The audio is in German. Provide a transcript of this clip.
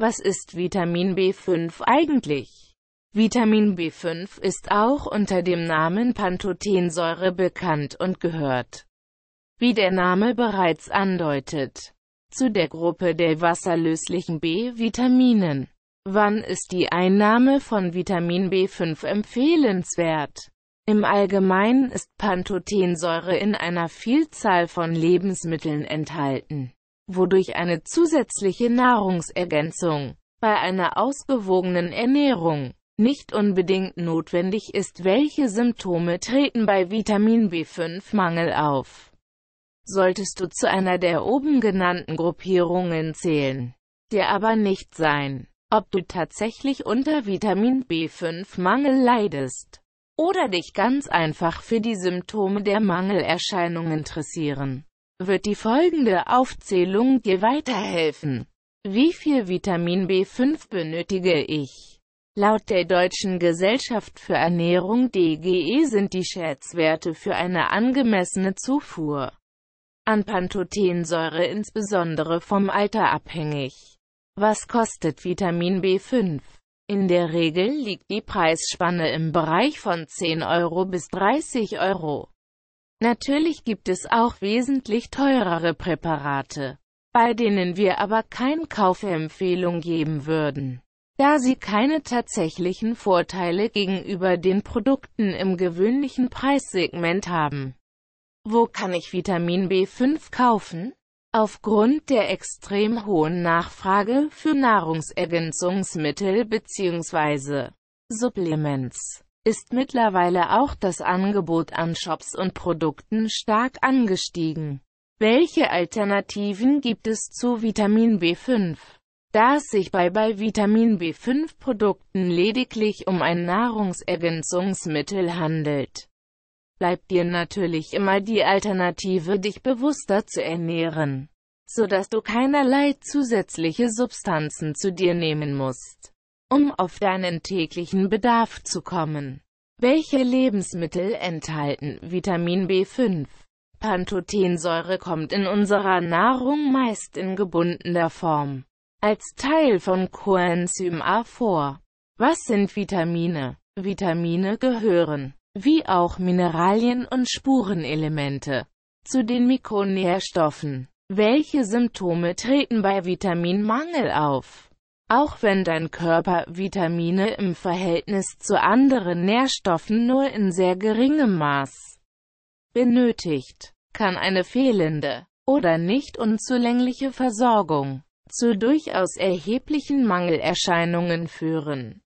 Was ist Vitamin B5 eigentlich? Vitamin B5 ist auch unter dem Namen Pantothensäure bekannt und gehört, wie der Name bereits andeutet, zu der Gruppe der wasserlöslichen B-Vitaminen. Wann ist die Einnahme von Vitamin B5 empfehlenswert? Im Allgemeinen ist Pantothensäure in einer Vielzahl von Lebensmitteln enthalten wodurch eine zusätzliche Nahrungsergänzung bei einer ausgewogenen Ernährung nicht unbedingt notwendig ist. Welche Symptome treten bei Vitamin B5-Mangel auf? Solltest du zu einer der oben genannten Gruppierungen zählen, dir aber nicht sein, ob du tatsächlich unter Vitamin B5-Mangel leidest oder dich ganz einfach für die Symptome der Mangelerscheinung interessieren wird die folgende Aufzählung dir weiterhelfen. Wie viel Vitamin B5 benötige ich? Laut der Deutschen Gesellschaft für Ernährung DGE sind die Schätzwerte für eine angemessene Zufuhr an Pantothensäure insbesondere vom Alter abhängig. Was kostet Vitamin B5? In der Regel liegt die Preisspanne im Bereich von 10 Euro bis 30 Euro. Natürlich gibt es auch wesentlich teurere Präparate, bei denen wir aber keine Kaufempfehlung geben würden, da sie keine tatsächlichen Vorteile gegenüber den Produkten im gewöhnlichen Preissegment haben. Wo kann ich Vitamin B5 kaufen? Aufgrund der extrem hohen Nachfrage für Nahrungsergänzungsmittel bzw. Supplements ist mittlerweile auch das Angebot an Shops und Produkten stark angestiegen. Welche Alternativen gibt es zu Vitamin B5? Da es sich bei, bei Vitamin B5-Produkten lediglich um ein Nahrungsergänzungsmittel handelt, bleibt dir natürlich immer die Alternative, dich bewusster zu ernähren, so dass du keinerlei zusätzliche Substanzen zu dir nehmen musst um auf deinen täglichen Bedarf zu kommen. Welche Lebensmittel enthalten Vitamin B5? Pantothensäure kommt in unserer Nahrung meist in gebundener Form als Teil von Coenzym A vor. Was sind Vitamine? Vitamine gehören, wie auch Mineralien und Spurenelemente, zu den Mikronährstoffen. Welche Symptome treten bei Vitaminmangel auf? Auch wenn dein Körper Vitamine im Verhältnis zu anderen Nährstoffen nur in sehr geringem Maß benötigt, kann eine fehlende oder nicht unzulängliche Versorgung zu durchaus erheblichen Mangelerscheinungen führen.